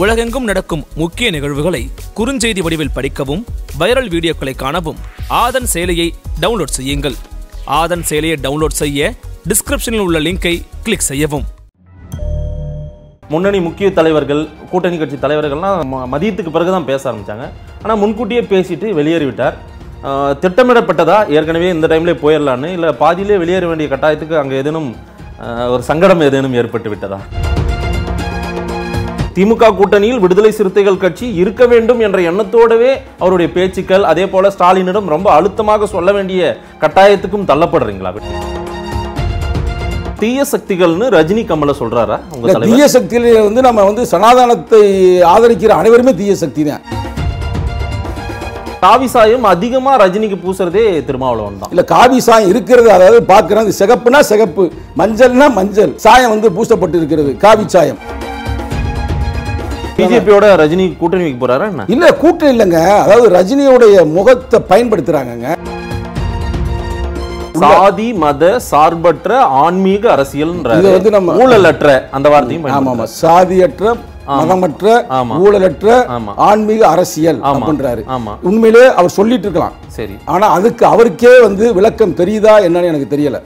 உலகெங்கும் நடக்கும் முக்கிய நிகழ்வுகளை குறுஞ்செய்தி வடிவில் படிக்கவும் வைரல் வீடியோக்களை காணவும் ஆதன் செயலியை டவுன்லோட் செய்யுங்கள் ஆதன் செயலியை டவுன்லோட் செய்ய டிஸ்கிரிப்ஷனில் உள்ள லிங்கை கிளிக் செய்யவும் முன்னணி முக்கிய தலைவர்கள் கூட்டணி கட்சி தலைவர்கள்லாம் மதியத்துக்கு பிறகு தான் பேச ஆரம்பித்தாங்க ஆனால் முன்கூட்டியே பேசிட்டு வெளியேறிவிட்டார் திட்டமிடப்பட்டதா ஏற்கனவே இந்த டைம்லேயே போயிடலான்னு இல்லை பாதியிலே வெளியேற வேண்டிய கட்டாயத்துக்கு அங்கே ஏதேனும் ஒரு சங்கடம் ஏதேனும் ஏற்பட்டு விட்டதா திமுக கூட்டணியில் விடுதலை சிறுத்தைகள் கட்சி இருக்க வேண்டும் என்ற எண்ணத்தோடவே அவருடைய பேச்சுக்கள் அதே போல ஸ்டாலினிடம் ரொம்ப அழுத்தமாக சொல்ல வேண்டிய கட்டாயத்துக்கும் தள்ளப்படுறீங்களா தீய சக்திகள்னு ரஜினி கமலை சொல்றாரா தீய சக்திகள் வந்து நம்ம வந்து சனாதனத்தை ஆதரிக்கிற அனைவருமே தீய சக்தி தான் காவி சாயம் அதிகமாக ரஜினிக்கு பூசுறதே திருமாவளவன் தான் இல்லை காவி சாயம் இருக்கிறது அதாவது பார்க்குறது சிகப்புனா சிகப்பு மஞ்சள்னா மஞ்சள் சாயம் வந்து பூசப்பட்டு இருக்கிறது காவி சாயம் பிஜேபியோட ரஜினி கூட்டணி வைக்க போறாரா இல்ல கூட்டணி இல்லைங்க அதாவது ரஜினியோட முகத்தை பயன்படுத்துறாங்கங்க சாதி மத சார்பற்ற ஆன்மீக அரசியல் நம்ம ஊழலற்ற அந்த வார்த்தையும் ஆமா ஆமா சாதியற்ற மதமற்ற ஊழலற்ற ஆன்மீக அரசியல் அப்படின்றாரு உண்மையிலே அவர் சொல்லிட்டு இருக்கலாம் சரி ஆனா அதுக்கு அவருக்கே வந்து விளக்கம் தெரியுதா என்னன்னு எனக்கு தெரியல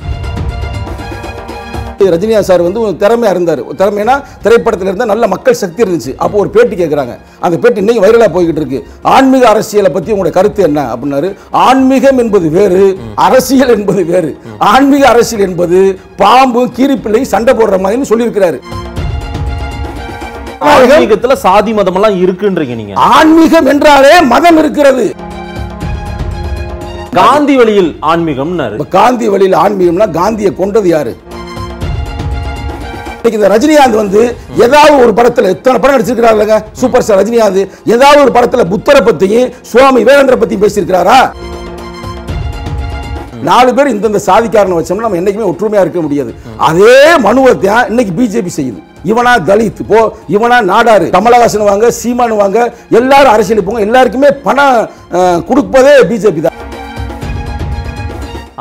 பாட்டு ரஜினியா சார் வந்து திறமையாக இருந்தார் திறமைனா திரைப்படத்தில் இருந்தால் நல்ல மக்கள் சக்தி இருந்துச்சு அப்போ ஒரு பேட்டி கேட்குறாங்க அந்த பேட்டி இன்னைக்கு வைரலாக போய்கிட்டு இருக்கு ஆன்மீக அரசியலை பற்றி உங்களுடைய கருத்து என்ன அப்படின்னாரு ஆன்மீகம் என்பது வேறு அரசியல் என்பது வேறு ஆன்மீக அரசியல் என்பது பாம்பு கீரிப்பிள்ளை சண்டை போடுற மாதிரின்னு சொல்லியிருக்கிறாரு ஆன்மீகத்துல சாதி மதம் எல்லாம் இருக்குன்றீங்க நீங்க ஆன்மீகம் என்றாலே மதம் இருக்கிறது காந்தி வழியில் ஆன்மீகம் காந்தி வழியில் ஆன்மீகம்னா காந்தியை கொண்டது யாரு இன்னைக்கு இந்த ரஜினிகாந்த் வந்து ஏதாவது ஒரு படத்துல எத்தனை படம் நடிச்சிருக்கிறாருலங்க சூப்பர் ஸ்டார் ரஜினிகாந்த் ஏதாவது ஒரு படத்துல புத்தரை பற்றியும் சுவாமி விவேகேந்திர பற்றியும் பேசியிருக்கிறாரா நாலு பேர் இந்தந்த சாதிக்காரனை வச்சோம்னா நம்ம என்றைக்குமே ஒற்றுமையாக இருக்க முடியாது அதே மனுவத்தை இன்னைக்கு பிஜேபி செய்யுது இவனா தலித் போ இவனா நாடாரு கமலஹாசன் வாங்க சீமானு வாங்க எல்லாரும் அரசியலுக்கு போங்க எல்லாருக்குமே பணம் கொடுப்பதே பிஜேபி தான்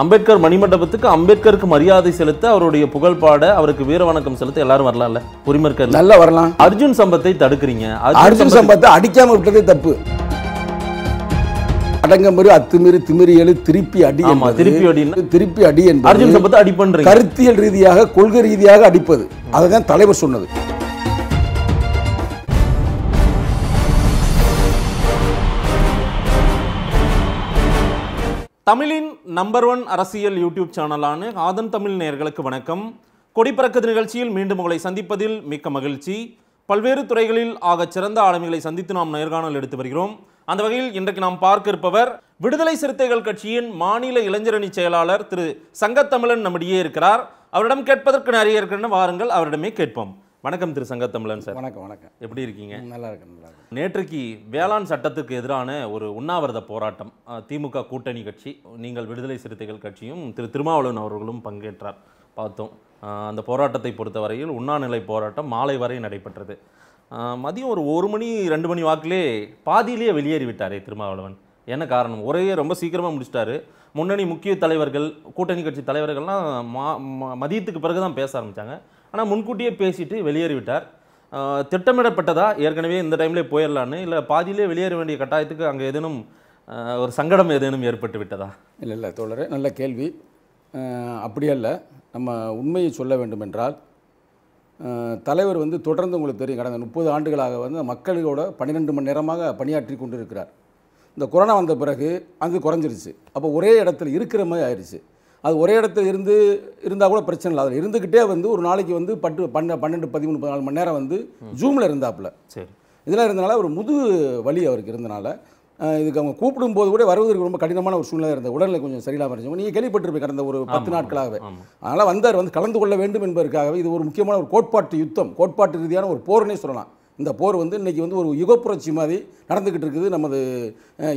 அம்பேத்கர் மணிமண்டபத்துக்கு அம்பேத்கருக்கு மரியாதை செலுத்த அவருடைய புகழ் பாட அவருக்கு வீர வணக்கம் செலுத்த எல்லாரும் வரலாம்ல உரிமை நல்லா வரலாம் அர்ஜுன் சம்பத்தை தடுக்கிறீங்க அர்ஜுன் சம்பத்தை அடிக்காம விட்டதே தப்பு அடங்கமறு அத்துமீறி திமிரி எழு திருப்பி அடி திருப்பி அடி திருப்பி அடி என்பது அர்ஜுன் சம்பத்தை அடி பண்றீங்க கருத்தியல் ரீதியாக கொள்கை ரீதியாக அடிப்பது அதுதான் தலைவர் சொன்னது தமிழின் நம்பர் ஒன் அரசியல் யூடியூப் சேனலான ஆதன் தமிழ் நேயர்களுக்கு வணக்கம் கொடிப்பறக்கது நிகழ்ச்சியில் மீண்டும் உங்களை சந்திப்பதில் மிக்க மகிழ்ச்சி பல்வேறு துறைகளில் ஆக சிறந்த ஆளுமைகளை சந்தித்து நாம் நேர்காணல் எடுத்து வருகிறோம் அந்த வகையில் இன்றைக்கு நாம் பார்க்க இருப்பவர் விடுதலை சிறுத்தைகள் கட்சியின் மாநில இளைஞரணி செயலாளர் திரு சங்கத்தமிழன் நம்மிடையே இருக்கிறார் அவரிடம் கேட்பதற்கு நிறைய இருக்கின்றன வாருங்கள் அவரிடமே கேட்போம் வணக்கம் திரு சங்கத்தமிழன் சார் வணக்கம் வணக்கம் எப்படி இருக்கீங்க நல்லா இருக்கு நல்லா இருக்கு நேற்றைக்கு வேளாண் சட்டத்துக்கு எதிரான ஒரு உண்ணாவிரத போராட்டம் திமுக கூட்டணி கட்சி நீங்கள் விடுதலை சிறுத்தைகள் கட்சியும் திரு திருமாவளவன் அவர்களும் பங்கேற்றார் பார்த்தோம் அந்த போராட்டத்தை பொறுத்தவரையில் உண்ணாநிலை போராட்டம் மாலை வரை நடைபெற்றது மதியம் ஒரு ஒரு மணி ரெண்டு மணி வாக்கிலே பாதியிலேயே வெளியேறிவிட்டாரே திருமாவளவன் என்ன காரணம் ஒரே ரொம்ப சீக்கிரமாக முடிச்சிட்டாரு முன்னணி முக்கிய தலைவர்கள் கூட்டணி கட்சி தலைவர்கள்லாம் மதியத்துக்கு பிறகு தான் பேச ஆரம்பித்தாங்க ஆனால் முன்கூட்டியே பேசிட்டு வெளியேறிவிட்டார் திட்டமிடப்பட்டதா ஏற்கனவே இந்த டைம்லேயே போயிடலான்னு இல்லை பாதியிலே வெளியேற வேண்டிய கட்டாயத்துக்கு அங்கே ஏதேனும் ஒரு சங்கடம் ஏதேனும் ஏற்பட்டு விட்டதா இல்லை இல்லை தோழரே நல்ல கேள்வி அப்படியல்ல நம்ம உண்மையை சொல்ல வேண்டும் என்றால் தலைவர் வந்து தொடர்ந்து உங்களுக்கு தெரியும் கடந்த முப்பது ஆண்டுகளாக வந்து மக்களோட பன்னிரெண்டு மணி நேரமாக பணியாற்றி கொண்டு இருக்கிறார் இந்த கொரோனா வந்த பிறகு அங்கு குறைஞ்சிருச்சு அப்போ ஒரே இடத்துல இருக்கிற மாதிரி ஆயிடுச்சு அது ஒரே இடத்துல இருந்து இருந்தால் கூட பிரச்சனை இல்லை அதில் இருந்துக்கிட்டே வந்து ஒரு நாளைக்கு வந்து பட்டு பன்ன பன்னெண்டு பதிமூணு பதினாலு மணி நேரம் வந்து ஜூமில் இருந்தாப்புல சரி இதெல்லாம் இருந்தனால ஒரு முது வழி அவருக்கு இருந்தனால இதுக்கு அவங்க கூப்பிடும் போது கூட வருவதற்கு ரொம்ப கடினமான ஒரு சூழ்நிலை இருந்தது உடல்நிலை கொஞ்சம் சரியில்லாமல் இருந்துச்சு நீங்கள் கேள்விப்பட்டிருப்பீங்க கடந்த ஒரு பத்து நாட்களாகவே அதனால் வந்தார் வந்து கலந்து கொள்ள வேண்டும் என்பதற்காகவே இது ஒரு முக்கியமான ஒரு கோட்பாட்டு யுத்தம் கோட்பாட்டு ரீதியான ஒரு போர்னே சொல்லலாம் இந்த போர் வந்து இன்றைக்கி வந்து ஒரு யுகப்புரட்சி மாதிரி நடந்துக்கிட்டு இருக்குது நமது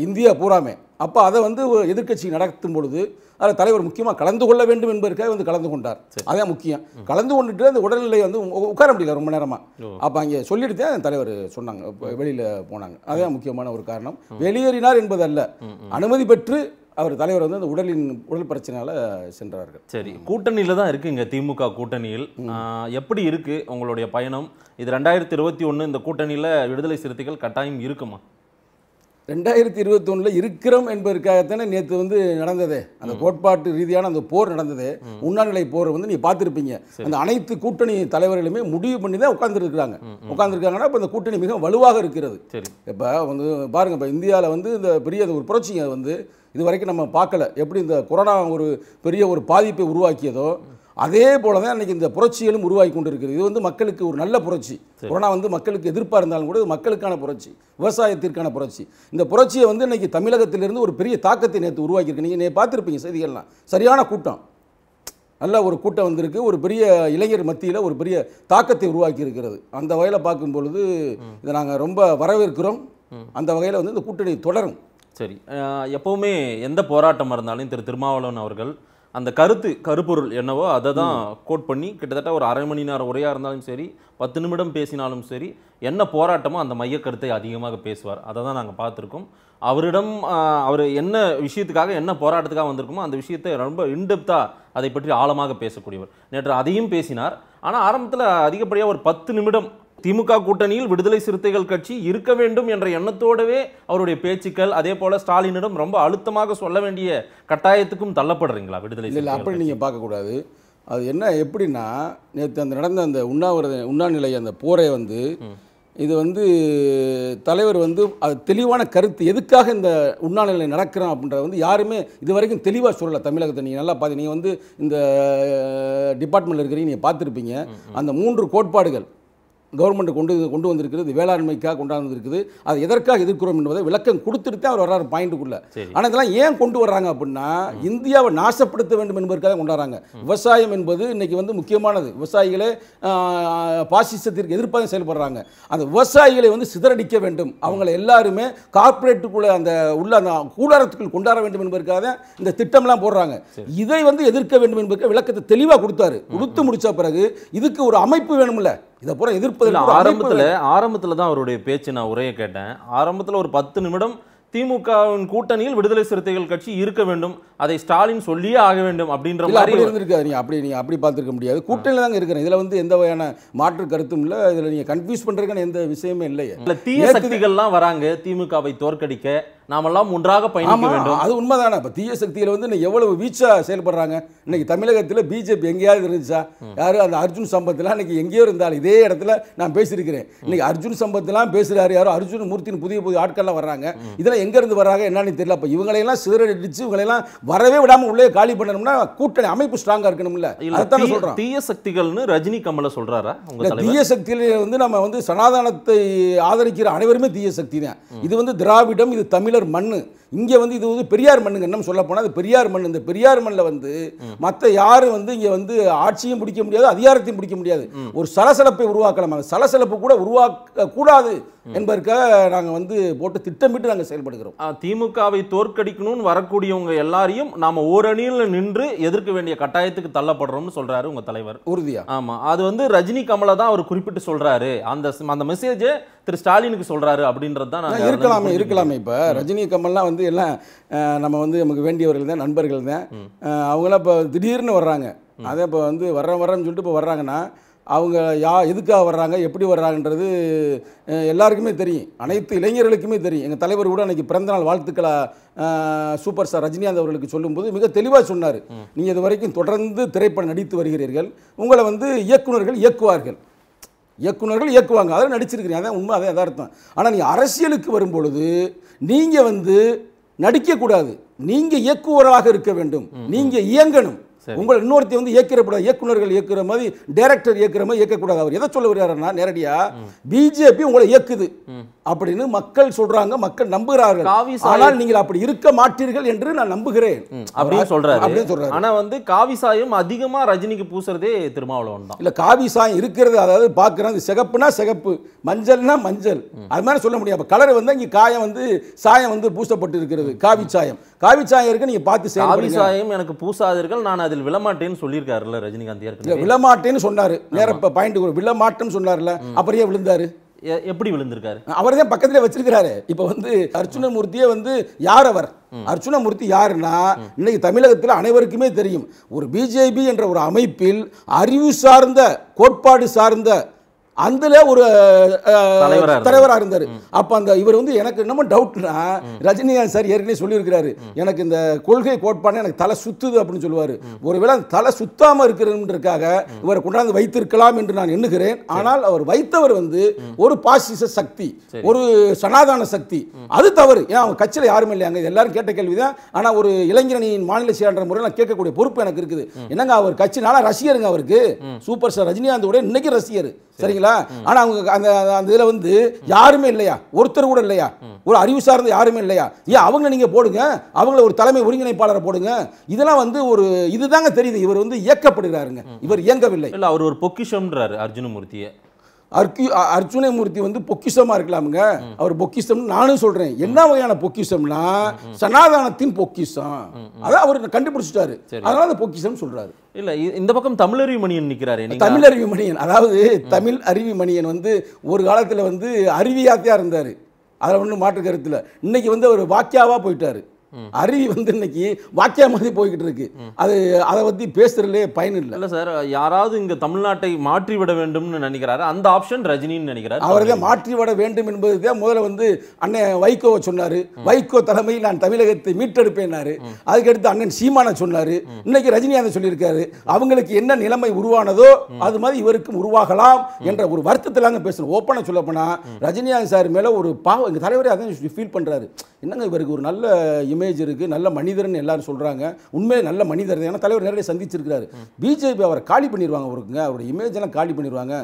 இந்தியா பூராமே அப்போ அதை வந்து எதிர்கட்சி நடத்தும் பொழுது அதில் தலைவர் முக்கியமாக கலந்து கொள்ள வேண்டும் என்பதற்காக வந்து கலந்து கொண்டார் அதான் முக்கியம் கலந்து கொண்டுட்டு அந்த உடல்நிலை வந்து உட்கார முடியல ரொம்ப நேரமாக அப்போ அங்கே சொல்லிட்டு தான் தலைவர் சொன்னாங்க வெளியில் போனாங்க அதுதான் முக்கியமான ஒரு காரணம் வெளியேறினார் என்பதல்ல அனுமதி பெற்று அவர் தலைவர் வந்து அந்த உடலின் உடல் பிரச்சனையால் சென்றார்கள் சரி கூட்டணியில் தான் இருக்குது இங்கே திமுக கூட்டணியில் எப்படி இருக்குது உங்களுடைய பயணம் இது ரெண்டாயிரத்தி இருபத்தி ஒன்று இந்த கூட்டணியில் விடுதலை சிறுத்தைகள் கட்டாயம் இருக்குமா ரெண்டாயிரத்தி இருபத்தொன்னில் இருக்கிறோம் என்பதற்காகத்தானே நேற்று வந்து நடந்தது அந்த கோட்பாட்டு ரீதியான அந்த போர் நடந்தது உண்ணாநிலை போரை வந்து நீ பார்த்துருப்பீங்க அந்த அனைத்து கூட்டணி தலைவர்களுமே முடிவு பண்ணி தான் உட்காந்துருக்குறாங்க உட்காந்துருக்காங்கன்னா இப்போ இந்த கூட்டணி மிக வலுவாக இருக்கிறது இப்போ வந்து பாருங்கள் இப்போ இந்தியாவில் வந்து இந்த பெரிய ஒரு புரட்சிங்க வந்து இது வரைக்கும் நம்ம பார்க்கல எப்படி இந்த கொரோனா ஒரு பெரிய ஒரு பாதிப்பை உருவாக்கியதோ அதே போல தான் இன்றைக்கி இந்த புரட்சிகளும் உருவாகி கொண்டிருக்கிறது இது வந்து மக்களுக்கு ஒரு நல்ல புரட்சி கொரோனா வந்து மக்களுக்கு எதிர்ப்பாக இருந்தாலும் கூட மக்களுக்கான புரட்சி விவசாயத்திற்கான புரட்சி இந்த புரட்சியை வந்து இன்றைக்கி தமிழகத்திலிருந்து ஒரு பெரிய தாக்கத்தை நேற்று உருவாக்கியிருக்கு நீங்கள் நீங்கள் பார்த்துருப்பீங்க செய்திகள்லாம் சரியான கூட்டம் நல்ல ஒரு கூட்டம் வந்திருக்கு ஒரு பெரிய இளைஞர் மத்தியில் ஒரு பெரிய தாக்கத்தை உருவாக்கி இருக்கிறது அந்த வகையில் பார்க்கும் பொழுது இதை நாங்கள் ரொம்ப வரவேற்கிறோம் அந்த வகையில் வந்து இந்த கூட்டணி தொடரும் சரி எப்போவுமே எந்த போராட்டமாக இருந்தாலும் திரு திருமாவளவன் அவர்கள் அந்த கருத்து கருப்பொருள் என்னவோ அதை தான் கோட் பண்ணி கிட்டத்தட்ட ஒரு அரை மணி நேரம் உரையாக இருந்தாலும் சரி பத்து நிமிடம் பேசினாலும் சரி என்ன போராட்டமோ அந்த மைய கருத்தை அதிகமாக பேசுவார் அதை தான் நாங்கள் பார்த்துருக்கோம் அவரிடம் அவர் என்ன விஷயத்துக்காக என்ன போராட்டத்துக்காக வந்திருக்குமோ அந்த விஷயத்தை ரொம்ப இன்டெப்த்தாக அதை பற்றி ஆழமாக பேசக்கூடியவர் நேற்று அதையும் பேசினார் ஆனால் ஆரம்பத்தில் அதிகப்படியாக ஒரு பத்து நிமிடம் திமுக கூட்டணியில் விடுதலை சிறுத்தைகள் கட்சி இருக்க வேண்டும் என்ற எண்ணத்தோடவே அவருடைய பேச்சுக்கள் அதே போல ஸ்டாலினிடம் ரொம்ப அழுத்தமாக சொல்ல வேண்டிய கட்டாயத்துக்கும் தள்ளப்படுறீங்களா விடுதலை இல்லை அப்படி நீங்கள் பார்க்கக்கூடாது அது என்ன எப்படின்னா நேற்று அந்த நடந்த அந்த உண்ணாவிரத உண்ணாநிலை அந்த போரை வந்து இது வந்து தலைவர் வந்து அது தெளிவான கருத்து எதுக்காக இந்த உண்ணாநிலை நடக்கிறோம் அப்படின்றத வந்து யாருமே இது வரைக்கும் தெளிவாக சொல்லலை தமிழகத்தை நீங்கள் நல்லா பார்த்து நீங்கள் வந்து இந்த டிபார்ட்மெண்ட்டில் இருக்கிறீங்க நீங்கள் பார்த்துருப்பீங்க அந்த மூன்று கோட்பாடுகள் கவர்மெண்ட் கொண்டு கொண்டு வந்திருக்கிறது வேளாண்மைக்காக கொண்டாந்து இருக்குது அது எதற்காக எதிர்க்கிறோம் என்பதை விளக்கம் கொடுத்துட்டு தான் அவர் வர்றாரு பாயிண்ட்டுக்குள்ள ஆனால் இதெல்லாம் ஏன் கொண்டு வர்றாங்க அப்படின்னா இந்தியாவை நாசப்படுத்த வேண்டும் என்பதற்காக கொண்டாடுறாங்க விவசாயம் என்பது இன்னைக்கு வந்து முக்கியமானது விவசாயிகளே பாசிசத்திற்கு எதிர்ப்பாக செயல்படுறாங்க அந்த விவசாயிகளை வந்து சிதறடிக்க வேண்டும் அவங்களை எல்லாருமே கார்பரேட்டுக்குள்ள அந்த உள்ள அந்த கூடாரத்துக்குள் கொண்டாட வேண்டும் என்பதற்காக இந்த திட்டம்லாம் போடுறாங்க இதை வந்து எதிர்க்க வேண்டும் என்பதற்கு விளக்கத்தை தெளிவாக கொடுத்தாரு கொடுத்து முடித்த பிறகு இதுக்கு ஒரு அமைப்பு வேணும்ல இதை பூரா எதிர்ப்பதில் ஆரம்பத்தில் ஆரம்பத்தில் தான் அவருடைய பேச்சு நான் உரையை கேட்டேன் ஆரம்பத்தில் ஒரு பத்து நிமிடம் திமுகவின் கூட்டணியில் விடுதலை சிறுத்தைகள் கட்சி இருக்க வேண்டும் அதை ஸ்டாலின் சொல்லியே ஆக வேண்டும் அப்படின்ற மாதிரி இருந்திருக்காது நீ அப்படி நீ அப்படி பார்த்துருக்க முடியாது கூட்டணியில் தாங்க இருக்கிறேன் இதில் வந்து எந்த வகையான மாற்று கருத்தும் இல்லை இதில் நீங்கள் கன்ஃபியூஸ் பண்ணுறதுக்கான எந்த விஷயமே இல்லையே இல்லை தீய சக்திகள்லாம் வராங்க திமுகவை தோற்கடிக்க நாமெல்லாம் ஒன்றாக பயணிக்க வேண்டும் அது உண்மைதானே இப்போ தீய சக்தியில் வந்து எவ்வளவு வீச்சாக செயல்படுறாங்க இன்னைக்கு தமிழகத்தில் பிஜேபி எங்கேயாவது இருந்துச்சா யாரும் அந்த அர்ஜுன் சம்பத்லாம் இன்னைக்கு எங்கேயோ இருந்தாலும் இதே இடத்துல நான் பேசியிருக்கிறேன் இன்னைக்கு அர்ஜுன் சம்பத்லாம் பேசுகிறாரு யாரும் அர்ஜுன் மூர்த்தின் புதிய புதிய ஆட்கள்லாம் வர்றாங்க இதெல்லாம் எங்கேருந்து வராங்க என்னன்னு தெரியல அப்போ இவங்களையெல்லாம் சிதறடிச்சு இவங்களையெல்லாம் வரவே விடாமல் உள்ளே காலி பண்ணணும்னா கூட்டணி அமைப்பு ஸ்ட்ராங்காக இருக்கணும்ல அதுதான் சொல்கிறோம் தீய சக்திகள்னு ரஜினி கமலை சொல்கிறாரா இல்லை தீய சக்தியில் வந்து நம்ம வந்து சனாதனத்தை ஆதரிக்கிற அனைவருமே தீய சக்தி தான் இது வந்து திராவிடம் இது தமிழ் வேலர் மண் இங்கே வந்து இது வந்து பெரியார் மண்ணுங்க என்ன சொல்ல போனால் அது பெரியார் மண் இந்த பெரியார் மண்ணில் வந்து மற்ற யாரும் வந்து இங்கே வந்து ஆட்சியும் பிடிக்க முடியாது அதிகாரத்தையும் பிடிக்க முடியாது ஒரு சலசலப்பை உருவாக்கலாம் சலசலப்பு கூட உருவாக்க கூடாது என்பதற்காக நாங்கள் வந்து போட்டு திட்டமிட்டு நாங்கள் செயல்படுகிறோம் திமுகவை தோற்கடிக்கணும்னு வரக்கூடியவங்க எல்லாரையும் நாம் ஓரணியில் நின்று எதிர்க்க வேண்டிய கட்டாயத்துக்கு தள்ளப்படுறோம்னு சொல்கிறாரு உங்கள் தலைவர் உறுதியாக ஆமாம் அது வந்து ரஜினி கமலை தான் அவர் குறிப்பிட்டு சொல்கிறாரு அந்த அந்த மெசேஜை திரு ஸ்டாலினுக்கு சொல்கிறாரு அப்படின்றது தான் இருக்கலாமே இருக்கலாமே இப்போ ரஜினி கமல்லாம் வந்து எல்லாம் நம்ம வந்து நமக்கு வேண்டியவர்கள் தான் நண்பர்கள் தான் அவங்களாம் இப்போ திடீர்னு வர்றாங்க அதே இப்போ வந்து வர்ற வர்றேன்னு சொல்லிட்டு இப்போ வர்றாங்கன்னா அவங்க யா எதுக்காக வர்றாங்க எப்படி வர்றாங்கன்றது எல்லாருக்குமே தெரியும் அனைத்து இளைஞர்களுக்குமே தெரியும் எங்கள் தலைவர் கூட அன்றைக்கி பிறந்தநாள் வாழ்த்துக்களை சூப்பர் ஸ்டார் ரஜினிகாந்த் அவர்களுக்கு சொல்லும்போது மிக தெளிவாக சொன்னார் நீங்கள் இது வரைக்கும் தொடர்ந்து திரைப்படம் நடித்து வருகிறீர்கள் உங்களை வந்து இயக்குநர்கள் இயக்குவார்கள் இயக்குநர்கள் இயக்குவாங்க அதில் நடிச்சிருக்கிறீங்க அதான் உண்மை அதான் எதார்த்தம் ஆனால் நீங்கள் அரசியலுக்கு வரும்பொழுது நீங்கள் வந்து நடிக்கக்கூடாது நீங்கள் இயக்குவராக இருக்க வேண்டும் நீங்கள் இயங்கணும் உங்களை இன்னொருத்தி வந்து இயக்கிறப்படாது இயக்குநர்கள் இயக்குற மாதிரி டைரக்டர் இயக்குற மாதிரி இயக்கக்கூடாது அவர் எதை சொல்ல வருகிறாருன்னா நேரடியாக பிஜேபி உங்களை இயக்குது அப்படின்னு மக்கள் சொல்றாங்க மக்கள் நம்புகிறார்கள் ஆனால் நீங்கள் அப்படி இருக்க மாட்டீர்கள் என்று நான் நம்புகிறேன் அப்படின்னு சொல்றாரு அப்படின்னு சொல்றாரு ஆனா வந்து காவி சாயம் அதிகமா ரஜினிக்கு பூசுறதே திருமாவளவன் தான் இல்ல காவி சாயம் இருக்கிறது அதாவது பாக்குறது சிகப்புனா சிகப்பு மஞ்சள்னா மஞ்சள் அது மாதிரி சொல்ல முடியாது கலர் வந்து இங்க காயம் வந்து சாயம் வந்து பூசப்பட்டு இருக்கிறது காவி சாயம் காவி சாயம் இருக்கு நீங்க பார்த்து செய்ய காவி சாயம் எனக்கு பூசாதீர்கள் நான் அதில் விழமாட்டேன்னு சொல்லியிருக்காருல்ல ரஜினிகாந்த் ஏற்கனவே விழமாட்டேன்னு சொன்னாரு நேர பாயிண்ட் விழமாட்டேன்னு சொன்னார்ல அப்படியே விழுந்தாரு எப்படி விழுந்திருக்காரு அவர் தான் பக்கத்துல வச்சிருக்கிறாரு இப்ப வந்து அர்ச்சுனமூர்த்தியே வந்து யார் அவர் அர்ச்சுனமூர்த்தி யாருன்னா இன்னைக்கு தமிழகத்தில் அனைவருக்குமே தெரியும் ஒரு பிஜேபி என்ற ஒரு அமைப்பில் அறிவு சார்ந்த கோட்பாடு சார்ந்த அதுல ஒரு தலைவராக இருந்தார் அப்போ அந்த இவர் வந்து எனக்கு என்னமோ டவுட்னா ரஜினிகாந்த் சார் ஏற்கனவே சொல்லியிருக்கிறாரு எனக்கு இந்த கொள்கை கோட்பாடு எனக்கு தலை சுத்துது அப்படின்னு சொல்லுவார் ஒருவேளை தலை சுத்தாமல் இருக்கிறதுக்காக இவரை கொண்டாந்து வைத்திருக்கலாம் என்று நான் எண்ணுகிறேன் ஆனால் அவர் வைத்தவர் வந்து ஒரு பாசிச சக்தி ஒரு சனாதான சக்தி அது தவறு ஏன் அவங்க கட்சியில் யாருமே இல்லையாங்க எல்லாரும் கேட்ட கேள்வி தான் ஆனால் ஒரு இளைஞரணியின் மாநில செயலாளர் முறையில் நான் கேட்கக்கூடிய பொறுப்பு எனக்கு இருக்குது என்னங்க அவர் கட்சினால ரசிகருங்க அவருக்கு சூப்பர் ஸ்டார் ரஜினிகாந்தோட இன்னைக்கு ரசிகர் சரிங்களா ஆனால் அவங்க அந்த அந்த இதில் வந்து யாருமே இல்லையா ஒருத்தர் கூட இல்லையா ஒரு அறிவு சார்ந்த யாருமே இல்லையா ஏன் அவங்கள நீங்கள் போடுங்க அவங்கள ஒரு தலைமை ஒருங்கிணைப்பாளரை போடுங்க இதெல்லாம் வந்து ஒரு இதுதாங்க தெரியுது இவர் வந்து இயக்கப்படுகிறாருங்க இவர் இயங்கவில்லை இல்லை அவர் ஒரு பொக்கிஷம்ன்றாரு அர்ஜுனமூர்த்தியை அர்க்கு அர்ஜுனமூர்த்தி வந்து பொக்கிஷமாக இருக்கலாமுங்க அவர் பொக்கிஷம் நானும் சொல்கிறேன் என்ன வகையான பொக்கிஷம்னா சனாதானத்தின் பொக்கிஷம் அதான் அவர் கண்டுபிடிச்சிட்டாரு அதனால அந்த பொக்கிஷம் சொல்கிறாரு இல்ல இந்த பக்கம் தமிழறிவு மணியன் நிற்கிறாரு தமிழறிவு மணியன் அதாவது தமிழ் அறிவி மணியன் வந்து ஒரு காலத்தில் வந்து அறிவியாத்தையாக இருந்தார் அதில் ஒன்றும் மாற்று கருத்தில் இன்னைக்கு வந்து அவர் வாக்கியாவாக போயிட்டார் அறிவி வந்து இன்னைக்கு வாக்கியா மாதிரி போய்கிட்டு இருக்கு அது அதை பத்தி பேசுறதுலே பயன் இல்லை இல்ல சார் யாராவது இங்க தமிழ்நாட்டை மாற்றி விட வேண்டும்னு நினைக்கிறாரு அந்த ஆப்ஷன் ரஜினின்னு நினைக்கிறார் அவர்தான் மாற்றி விட வேண்டும் என்பது முதல்ல வந்து அண்ணன் வைகோவை சொன்னாரு வைகோ தலைமையில் நான் தமிழகத்தை மீட்டெடுப்பேன்னாரு அதுக்கடுத்து அண்ணன் சீமானை சொன்னாரு இன்னைக்கு ரஜினிகாந்த் சொல்லியிருக்காரு அவங்களுக்கு என்ன நிலைமை உருவானதோ அது மாதிரி இவருக்கும் உருவாகலாம் என்ற ஒரு வருத்தத்தில் பேசணும் பேசுகிறோம் சொல்ல போனா ரஜினிகாந்த் சார் மேல ஒரு பாவம் தலைவரே அதை ஃபீல் பண்றாரு என்னங்க இவருக்கு ஒரு நல்ல இமேஜ் இருக்குது நல்ல மனிதர்னு எல்லாரும் சொல்கிறாங்க உண்மையில நல்ல மனிதர் ஏன்னா தலைவர் நேரடியாக சந்திச்சிருக்கிறாரு பிஜேபி அவரை காலி பண்ணிடுவாங்க அவருக்குங்க அவருடைய இமேஜ் எல்லாம் காலி பண்ணிடுவாங்க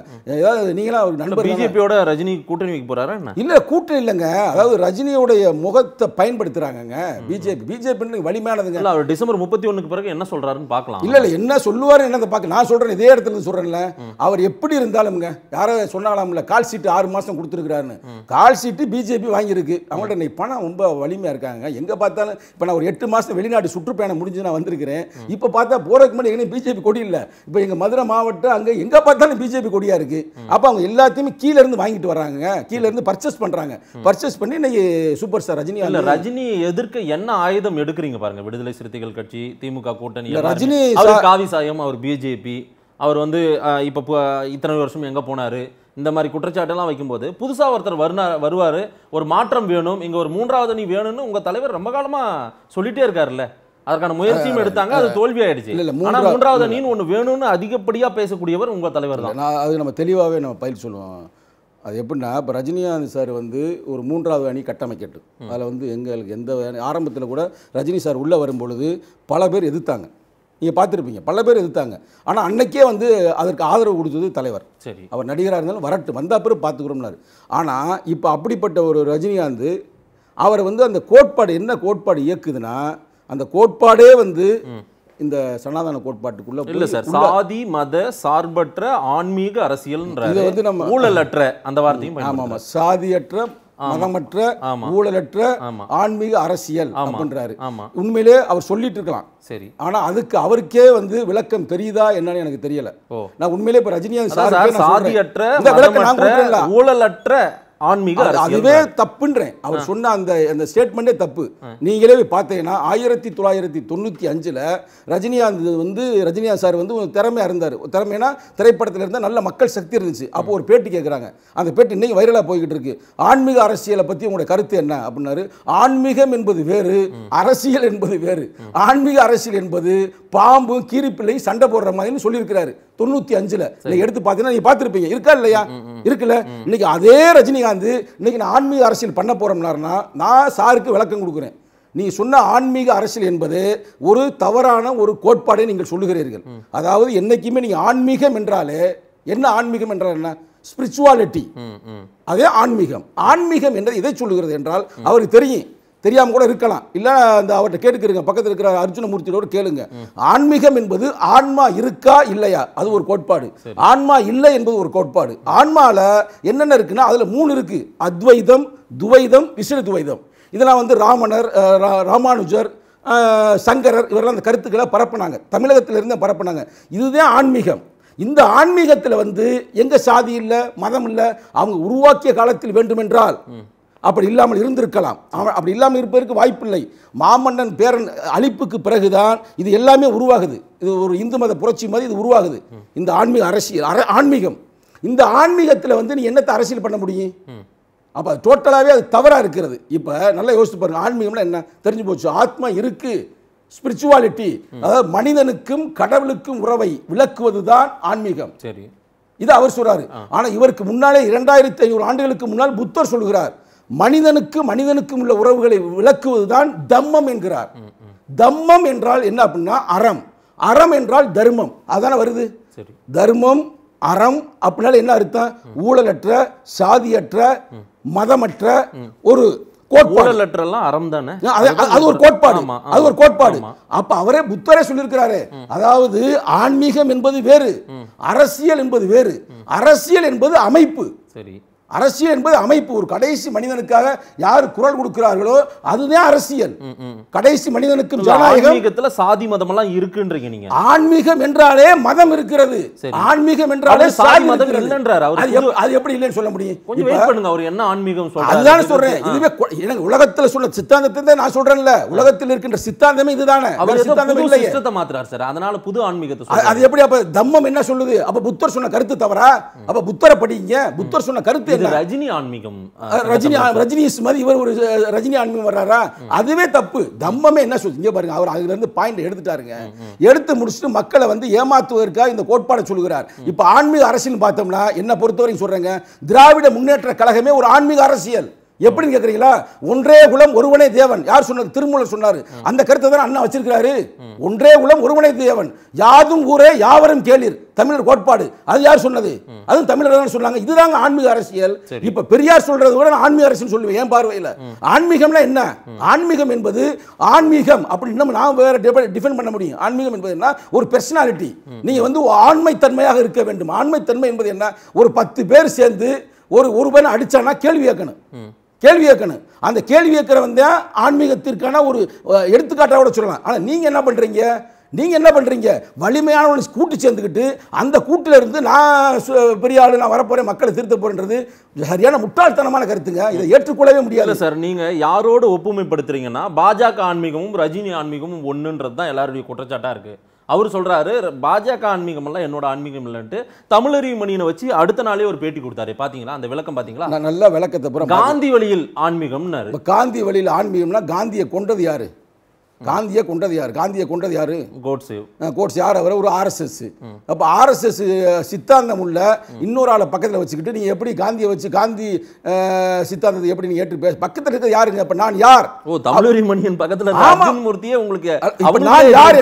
ஏதாவது நீங்களாம் அவர் நண்பர் பிஜேபியோட ரஜினி கூட்டணி வைக்க போகிறாரா இல்லை கூட்டணி இல்லைங்க அதாவது ரஜினியோடைய முகத்தை பயன்படுத்துகிறாங்கங்க பிஜேபி பிஜேபி வலிமையானதுங்க இல்லை அவர் டிசம்பர் முப்பத்தி ஒன்றுக்கு பிறகு என்ன சொல்கிறாருன்னு பார்க்கலாம் இல்லை இல்லை என்ன சொல்லுவார் என்னதை பார்க்க நான் சொல்கிறேன் இதே இடத்துல சொல்கிறேன்ல அவர் எப்படி இருந்தாலும்ங்க யாரோ சொன்னாலாம்ல கால் சீட்டு ஆறு மாதம் கொடுத்துருக்காருன்னு கால் சீட்டு பிஜேபி வாங்கியிருக்கு அவங்கள்ட்ட இன்னைக்கு பணம் ரொம்ப வலிமையாக இருக்காங்க எங்கே பார்த்தா பார்த்தாலும் இப்போ நான் ஒரு எட்டு மாதம் வெளிநாட்டு சுற்றுப்பயணம் முடிஞ்சு நான் வந்திருக்கிறேன் இப்போ பார்த்தா போகிறதுக்கு முன்னாடி எங்கேயும் பிஜேபி கொடி இல்லை இப்போ எங்கள் மதுரை மாவட்டம் அங்கே எங்கே பார்த்தாலும் பிஜேபி கொடியாக இருக்குது அப்போ அவங்க எல்லாத்தையுமே கீழேருந்து இருந்து வாங்கிட்டு வராங்க கீழேருந்து இருந்து பர்ச்சேஸ் பண்ணுறாங்க பர்ச்சேஸ் பண்ணி இன்னைக்கு சூப்பர் ஸ்டார் ரஜினி அல்ல ரஜினி எதிர்க்க என்ன ஆயுதம் எடுக்கிறீங்க பாருங்க விடுதலை சிறுத்தைகள் கட்சி திமுக கூட்டணி ரஜினி காவி சாயம் அவர் பிஜேபி அவர் வந்து இப்போ இத்தனை வருஷம் எங்கே போனார் இந்த மாதிரி குற்றச்சாட்டெல்லாம் வைக்கும்போது புதுசாக ஒருத்தர் வருனா வருவார் ஒரு மாற்றம் வேணும் இங்கே ஒரு மூன்றாவது நீ வேணும்னு உங்கள் தலைவர் ரொம்ப காலமாக சொல்லிட்டே இருக்காருல்ல அதற்கான முயற்சியும் எடுத்தாங்க அது தோல்வி ஆயிடுச்சு ஆனா மூன்றாவது அணின்னு ஒன்று வேணும்னு அதிகப்படியாக பேசக்கூடியவர் உங்கள் தலைவர் தான் நான் அது நம்ம தெளிவாகவே நம்ம பயில் சொல்லுவோம் அது எப்படின்னா இப்போ ரஜினிகாந்த் சார் வந்து ஒரு மூன்றாவது அணி கட்டமைக்கட்டு அதில் வந்து எங்களுக்கு எந்த ஆரம்பத்தில் கூட ரஜினி சார் உள்ளே வரும்பொழுது பல பேர் எதிர்த்தாங்க நீங்கள் பார்த்துருப்பீங்க பல பேர் எதிர்த்தாங்க ஆனால் அன்னைக்கே வந்து அதற்கு ஆதரவு கொடுத்தது தலைவர் சரி அவர் நடிகராக இருந்தாலும் வரட்டு வந்த பிறகு பார்த்துக்கிறோம்னாரு ஆனால் இப்போ அப்படிப்பட்ட ஒரு ரஜினிகாந்த் அவர் வந்து அந்த கோட்பாடு என்ன கோட்பாடு இயக்குதுன்னா அந்த கோட்பாடே வந்து இந்த சனாதன கோட்பாட்டுக்குள்ள இல்ல சார் சாதி மத சார்பற்ற ஆன்மீக அரசியல் வந்து நம்ம ஊழலற்ற அந்த வார்த்தையும் ஆமா ஆமா சாதியற்ற மதமற்ற ஊழலற்ற ஆன்மீக அரசியல் அப்படின்றாரு உண்மையிலே அவர் சொல்லிட்டு இருக்கலாம் சரி ஆனா அதுக்கு அவருக்கே வந்து விளக்கம் தெரியுதா என்னன்னு எனக்கு தெரியல நான் உண்மையிலே இப்ப ரஜினியா சாதியற்ற ஊழலற்ற ஆன்மீக அதுவே தப்புன்றேன் அவர் சொன்ன அந்த அந்த ஸ்டேட்மெண்ட்டே தப்பு நீங்களே பார்த்தீங்கன்னா ஆயிரத்தி தொள்ளாயிரத்தி தொண்ணூற்றி அஞ்சில் ரஜினிகாந்த் வந்து ரஜினிகாந்த் சார் வந்து திறமையாக இருந்தார் திறமைனா திரைப்படத்தில் இருந்தால் நல்ல மக்கள் சக்தி இருந்துச்சு அப்போ ஒரு பேட்டி கேட்குறாங்க அந்த பேட்டி இன்னைக்கு வைரலாக போய்கிட்டு இருக்கு ஆன்மீக அரசியலை பற்றி உங்களோட கருத்து என்ன அப்படின்னாரு ஆன்மீகம் என்பது வேறு அரசியல் என்பது வேறு ஆன்மீக அரசியல் என்பது பாம்பு கீரிப்பிள்ளை சண்டை போடுற மாதிரின்னு சொல்லியிருக்கிறாரு தொண்ணூற்றி அஞ்சுல நீங்கள் எடுத்து பார்த்தீங்கன்னா நீங்கள் பார்த்துருப்பீங்க இருக்கா இல்லையா இருக்குல்ல இன்னைக்கு அதே ரஜினிகாந்த் இன்னைக்கு நான் ஆன்மீக அரசியல் பண்ண போகிறோம்னாருன்னா நான் சாருக்கு விளக்கம் கொடுக்குறேன் நீ சொன்ன ஆன்மீக அரசியல் என்பது ஒரு தவறான ஒரு கோட்பாடை நீங்கள் சொல்லுகிறீர்கள் அதாவது என்னைக்குமே நீங்கள் ஆன்மீகம் என்றாலே என்ன ஆன்மீகம் என்றால் என்ன ஸ்பிரிச்சுவாலிட்டி அதே ஆன்மீகம் ஆன்மீகம் என்றது இதை சொல்லுகிறது என்றால் அவருக்கு தெரியும் தெரியாமல் கூட இருக்கலாம் இல்லை அந்த அவர்கிட்ட கேட்டுக்கிறீங்க பக்கத்தில் இருக்கிற அர்ஜுன அர்ஜுனமூர்த்தியோட கேளுங்க ஆன்மீகம் என்பது ஆன்மா இருக்கா இல்லையா அது ஒரு கோட்பாடு ஆன்மா இல்லை என்பது ஒரு கோட்பாடு ஆன்மாவில் என்னென்ன இருக்குன்னா அதில் மூணு இருக்குது அத்வைதம் துவைதம் விசிற துவைதம் இதெல்லாம் வந்து ராமணர் ராமானுஜர் சங்கரர் இவரெல்லாம் அந்த கருத்துக்களை பரப்புனாங்க தமிழகத்திலிருந்து பரப்புனாங்க இதுதான் ஆன்மீகம் இந்த ஆன்மீகத்தில் வந்து எங்கள் சாதி இல்லை மதம் இல்லை அவங்க உருவாக்கிய காலத்தில் வேண்டுமென்றால் அப்படி இல்லாமல் இருந்திருக்கலாம் அவன் அப்படி இல்லாமல் இருப்பதற்கு வாய்ப்பில்லை மாமன்னன் பேரன் அழிப்புக்கு பிறகுதான் இது எல்லாமே உருவாகுது இது ஒரு இந்து மத புரட்சி மாதிரி இது உருவாகுது இந்த ஆன்மீக அரசியல் ஆன்மீகம் இந்த ஆன்மீகத்தில் வந்து நீ என்னத்தை அரசியல் பண்ண முடியும் அப்போ டோட்டலாகவே அது தவறாக இருக்கிறது இப்போ நல்லா யோசித்து பாருங்க ஆன்மீகம்னா என்ன தெரிஞ்சு போச்சு ஆத்மா இருக்கு ஸ்பிரிச்சுவாலிட்டி அதாவது மனிதனுக்கும் கடவுளுக்கும் உறவை விளக்குவது தான் ஆன்மீகம் சரி இது அவர் சொல்றாரு ஆனால் இவருக்கு முன்னாலே இரண்டாயிரத்தி ஐநூறு ஆண்டுகளுக்கு முன்னால் புத்தர் சொல்கிறார் மனிதனுக்கு மனிதனுக்கும் உள்ள உறவுகளை விளக்குவது தான் தம்மம் என்கிறார் தம்மம் என்றால் என்ன அப்படின்னா அறம் அறம் என்றால் தர்மம் அதான வருது தர்மம் அறம் அப்படின்னால என்ன அர்த்தம் ஊழலற்ற சாதியற்ற மதமற்ற ஒரு அது ஒரு கோட்பாடு அது ஒரு கோட்பாடு அவரே அதாவது ஆன்மீகம் என்பது வேறு அரசியல் என்பது வேறு அரசியல் என்பது அமைப்பு சரி அரசியல் என்பது அமைப்பு ஒரு கடைசி மனிதனுக்காக யார் குரல் கொடுக்கிறார்களோ அதுதான் அரசியல் கடைசி மனிதனுக்கு ஜனநாயகத்தில் சாதி மதம் எல்லாம் இருக்குன்றீங்க நீங்க ஆன்மீகம் என்றாலே மதம் இருக்கிறது ஆன்மீகம் என்றாலே சாதி மதம் இல்லைன்றார் அவர் அது எப்படி இல்லைன்னு சொல்ல முடியும் கொஞ்சம் வெயிட் பண்ணுங்க அவர் என்ன ஆன்மீகம் சொல்றாரு அதுதான் சொல்றேன் இதுவே எனக்கு உலகத்தில் சொல்ல சித்தாந்தத்தை நான் சொல்றேன்ல உலகத்தில் இருக்கின்ற சித்தாந்தமே இதுதானே அவர் சித்தாந்தம் இல்லை சித்தத்தை மாத்துறாரு சார் அதனால புது ஆன்மீகத்தை அது எப்படி அப்ப தம்மம் என்ன சொல்லுது அப்ப புத்தர் சொன்ன கருத்து தவறா அப்ப புத்தரை படிங்க புத்தர் சொன்ன கருத்து இது ரஜினி ஆன்மீகம் ரஜினி ரஜினி மாதிரி இவர் ஒரு ரஜினி ஆன்மீகம் வர்றாரா அதுவே தப்பு தம்மமே என்ன சொல்லுது இங்கே பாருங்க அவர் அதுல இருந்து பாயிண்ட் எடுத்துட்டாருங்க எடுத்து முடிச்சுட்டு மக்களை வந்து ஏமாத்துவதற்காக இந்த கோட்பாடை சொல்கிறார் இப்போ ஆன்மீக அரசியல் பார்த்தோம்னா என்ன பொறுத்தவரைக்கும் சொல்றாங்க திராவிட முன்னேற்ற கழகமே ஒரு ஆன்மீக அரசியல் எப்படின்னு கேட்குறீங்களா ஒன்றே குலம் ஒருவனே தேவன் யார் சொன்னார் திருமூலர் சொன்னார் அந்த கருத்தை தான் அண்ணா வச்சிருக்கிறாரு ஒன்றே குலம் ஒருவனே தேவன் யாதும் ஊரே யாவரும் கேளிர் தமிழர் கோட்பாடு அது யார் சொன்னது அதுவும் தமிழர் தான் சொன்னாங்க இதுதாங்க ஆன்மீக அரசியல் இப்ப பெரியார் சொல்றது கூட நான் ஆன்மீக அரசியல் சொல்லுவேன் ஏன் பார்வையில் ஆன்மீகம்னா என்ன ஆன்மீகம் என்பது ஆன்மீகம் அப்படி நான் வேற டிஃபைன் பண்ண முடியும் ஆன்மீகம் என்பது என்ன ஒரு பர்சனாலிட்டி நீங்க வந்து தன்மையாக இருக்க வேண்டும் தன்மை என்பது என்ன ஒரு பத்து பேர் சேர்ந்து ஒரு ஒருவன் அடிச்சானா கேள்வி கேட்கணும் கேள்வி கேட்கணும் அந்த கேள்வி கேட்குற வந்து ஆன்மீகத்திற்கான ஒரு எடுத்துக்காட்டாக கூட சொல்லலாம் ஆனால் நீங்கள் என்ன பண்ணுறீங்க நீங்கள் என்ன பண்ணுறீங்க வலிமையானவனை கூட்டு சேர்ந்துக்கிட்டு அந்த கூட்டில் இருந்து நான் பெரிய ஆள் நான் வரப்போகிறேன் மக்களை திருத்த போகிறேன்றது சரியான முட்டாள்தனமான கருத்துங்க இதை ஏற்றுக்கொள்ளவே முடியாது சார் நீங்கள் யாரோடு ஒப்புமைப்படுத்துறீங்கன்னா பாஜக ஆன்மீகமும் ரஜினி ஆன்மீகமும் ஒன்றுன்றது தான் எல்லாருடைய குற்றச்சாட்டாக இருக்குது அவர் சொல்கிறாரு பாஜக ஆன்மீகம் எல்லாம் என்னோட ஆன்மீகம் இல்லைன்ட்டு தமிழறிவு மணியனை வச்சு அடுத்த நாளே ஒரு பேட்டி கொடுத்தாரு பார்த்தீங்களா அந்த விளக்கம் பார்த்தீங்களா நல்ல விளக்கத்தை காந்தி வழியில் ஆன்மீகம்னாரு காந்தி வழியில் ஆன்மீகம்னா காந்தியை கொண்டது யாரு காந்தியை கொண்டது யார் காந்தியை கொண்டது யாரு கோட்ஸ் கோட்ஸ் யார் அவர் ஒரு ஆர்எஸ்எஸ் அப்போ ஆர்எஸ்எஸ் சித்தாந்தம் உள்ள இன்னொரு ஆளை பக்கத்தில் வச்சுக்கிட்டு நீ எப்படி காந்தியை வச்சு காந்தி சித்தாந்தத்தை எப்படி நீ ஏற்று பேச பக்கத்தில் இருக்கிறது யாருங்க அப்போ நான் யார் ஓ தமிழரி மணியன் பக்கத்தில் ராமமூர்த்தியே உங்களுக்கு நான் யார்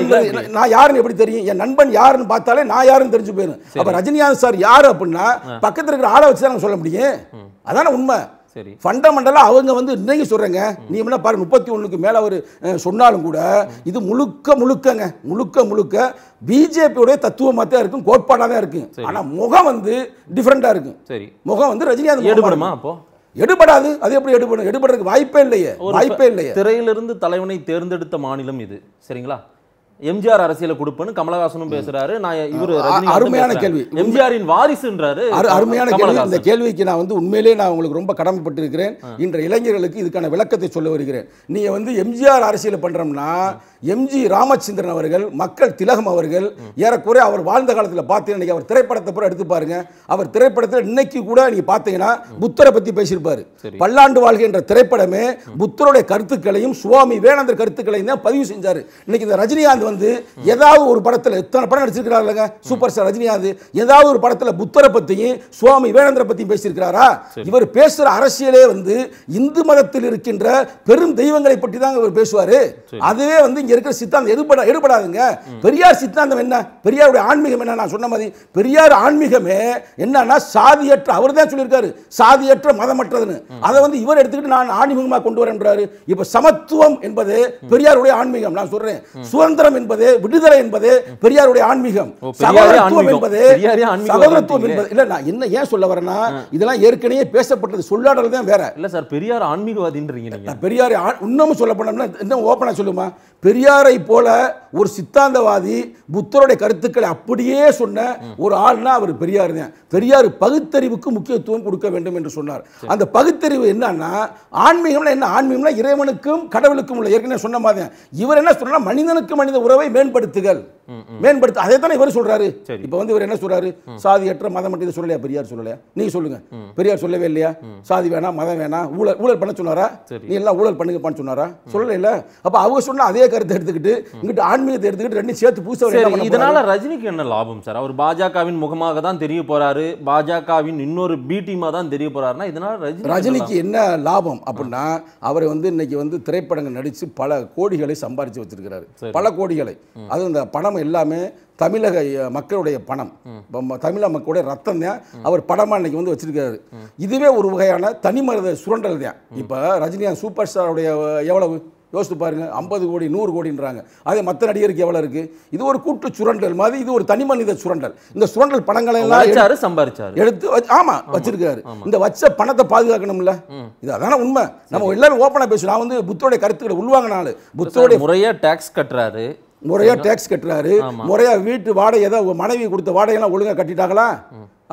நான் யாருன்னு எப்படி தெரியும் என் நண்பன் யாருன்னு பார்த்தாலே நான் யாருன்னு தெரிஞ்சு போயிடும் அப்போ ரஜினிகாந்த் சார் யார் அப்படின்னா பக்கத்தில் இருக்கிற ஆளை வச்சு தான் சொல்ல முடியும் அதான உண்மை சரி ஃபண்டமெண்டலாக அவங்க வந்து இன்னைக்கு சொல்கிறேங்க நீ என்ன பாருங்க முப்பத்தி ஒன்றுக்கு மேலே அவர் சொன்னாலும் கூட இது முழுக்க முழுக்கங்க முழுக்க முழுக்க பிஜேபியோடைய தத்துவமாக தான் இருக்கும் கோட்பாடாக தான் இருக்கும் ஆனால் முகம் வந்து டிஃப்ரெண்ட்டாக இருக்கும் சரி முகம் வந்து ரஜினிகாந்த் ஈடுபடுமா அப்போ எடுபடாது அது எப்படி எடுபடும் எடுபடுறதுக்கு வாய்ப்பே இல்லையே வாய்ப்பே இல்லையே திரையிலிருந்து தலைவனை தேர்ந்தெடுத்த மாநிலம் இது சரிங்களா எம்ஜிஆர் அரசியல கொடுப்பேன்னு கமலஹாசனும் பேசுறாரு நான் இவர் அருமையான கேள்வி எம்ஜிஆரின் வாரிசுன்றாரு அருமையான கேள்வி இந்த கேள்விக்கு நான் வந்து உண்மையிலேயே நான் உங்களுக்கு ரொம்ப கடமைப்பட்டிருக்கிறேன் இன்ற இளைஞர்களுக்கு இதுக்கான விளக்கத்தை சொல்ல வருகிறேன் நீங்க வந்து எம்ஜிஆர் அரசியல் பண்றோம்னா எம்ஜி ராமச்சந்திரன் அவர்கள் மக்கள் திலகம் அவர்கள் ஏறக்குறைய அவர் வாழ்ந்த காலத்தில் பார்த்தீங்கன்னா அவர் திரைப்படத்தை கூட எடுத்து பாருங்க அவர் திரைப்படத்தில் இன்னைக்கு கூட நீங்க பார்த்தீங்கன்னா புத்தரை பத்தி பேசியிருப்பாரு பல்லாண்டு வாழ்க என்ற திரைப்படமே புத்தருடைய கருத்துக்களையும் சுவாமி வேணந்தர் கருத்துக்களையும் தான் பதிவு செஞ்சாரு இன்னைக்கு இந்த ரஜினிகாந்த் வந்து ஏதாவது ஒரு படத்தில் எத்தனை படம் நடிச்சிருக்கிறாருங்க சூப்பர் ஸ்டார் ரஜினிகாந்த் ஏதாவது ஒரு படத்தில் புத்தரை பற்றியும் சுவாமி விவேகேந்திர பற்றியும் பேசியிருக்கிறாரா இவர் பேசுகிற அரசியலே வந்து இந்து மதத்தில் இருக்கின்ற பெரும் தெய்வங்களை பற்றி தான் இவர் பேசுவார் அதுவே வந்து இங்கே இருக்கிற சித்தாந்தம் எடுபட எடுபடாதுங்க பெரியார் சித்தாந்தம் என்ன பெரியாருடைய ஆன்மீகம் என்ன நான் சொன்ன மாதிரி பெரியார் ஆன்மீகமே என்னன்னா சாதியற்ற அவர் தான் சொல்லியிருக்காரு சாதியற்ற மதமற்றதுன்னு அதை வந்து இவர் எடுத்துக்கிட்டு நான் ஆன்மீகமாக கொண்டு வரேன்றாரு இப்போ சமத்துவம் என்பது பெரியாருடைய ஆன்மீகம் நான் சொல்கிறேன் சுதந்திரம் என்பது விடுதலை என்பது பெரியாருடைய ஆன்மீகம் சகோதரத்துவம் என்பது சகோதரத்துவம் என்பது இல்ல நான் என்ன ஏன் சொல்ல வரேன்னா இதெல்லாம் ஏற்கனவே பேசப்பட்டது சொல்லாடல் தான் வேற இல்ல சார் பெரியார் ஆன்மீகவாதின்றீங்க பெரியார் இன்னமும் சொல்ல போனோம்னா இன்னும் ஓப்பனா சொல்லுமா பெரியாரை போல ஒரு சித்தாந்தவாதி புத்தருடைய கருத்துக்களை அப்படியே சொன்ன ஒரு ஆள்னா அவர் பெரியார் தான் பெரியார் பகுத்தறிவுக்கு முக்கியத்துவம் கொடுக்க வேண்டும் என்று சொன்னார் அந்த பகுத்தறிவு என்னன்னா ஆன்மீகம்னா என்ன ஆன்மீகம்னா இறைவனுக்கும் கடவுளுக்கும் உள்ள ஏற்கனவே சொன்ன மாதிரி இவர் என்ன சொன்னா மனிதனுக்கு மனித உறவை மேம்படுத்துகள் மேம்படுத்த அதே தானே இவர் சொல்றாரு இப்ப வந்து இவர் என்ன சொல்றாரு சாதியற்ற மதம் மட்டும் சொல்லலையா பெரியார் சொல்லலையா நீங்க சொல்லுங்க பெரியார் சொல்லவே இல்லையா சாதி வேணாம் மதம் வேணாம் ஊழல் ஊழல் பண்ண சொன்னாரா நீ எல்லாம் ஊழல் பண்ணுங்க பண்ண சொன்னாரா சொல்லல இல்ல அப்ப அவங்க சொன்ன அதே கருத்தை எடுத்துக்கிட்டு இங்கிட்ட ஆன்மீகத்தை எடுத்துக்கிட்டு ரெண்டும் சேர்த்து பூச இதனால ரஜினிக்கு என்ன லாபம் சார் அவர் பாஜகவின் முகமாக தான் தெரிய போறாரு பாஜகவின் இன்னொரு பி டீமா தான் தெரிய போறாருன்னா இதனால ரஜினி ரஜினிக்கு என்ன லாபம் அப்படின்னா அவர் வந்து இன்னைக்கு வந்து திரைப்படங்கள் நடிச்சு பல கோடிகளை சம்பாரிச்சு வச்சிருக்கிறாரு பல கோடிகளை அது இந்த பணம் எல்லாமே தமிழக மக்களுடைய பணம் தமிழக மக்களுடைய ரத்தம் தான் அவர் படமாக இன்னைக்கு வந்து வச்சிருக்காரு இதுவே ஒரு வகையான தனி மனித சுரண்டல் தான் இப்போ ரஜினிகாந்த் சூப்பர் ஸ்டாருடைய எவ்வளவு யோசித்து பாருங்கள் ஐம்பது கோடி நூறு கோடின்றாங்க அதே மற்ற நடிகருக்கு எவ்வளோ இருக்குது இது ஒரு கூட்டு சுரண்டல் மாதிரி இது ஒரு தனி மனித சுரண்டல் இந்த சுரண்டல் பணங்களை எல்லாம் சம்பாதிச்சார் எடுத்து ஆமாம் வச்சிருக்காரு இந்த வச்ச பணத்தை பாதுகாக்கணும்ல இது அதான உண்மை நம்ம எல்லாரும் ஓப்பனாக பேசணும் நான் வந்து புத்தோடைய கருத்துக்களை உள்வாங்கினாலும் புத்தோடைய முறையாக டேக்ஸ் கட்டுறாரு முறையாக டேக்ஸ் கட்டுறாரு முறையாக வீட்டு வாடகை ஏதாவது மனைவி கொடுத்த வாடகையெல்லாம் ஒழுங்காக கட்டிட்டாங்களா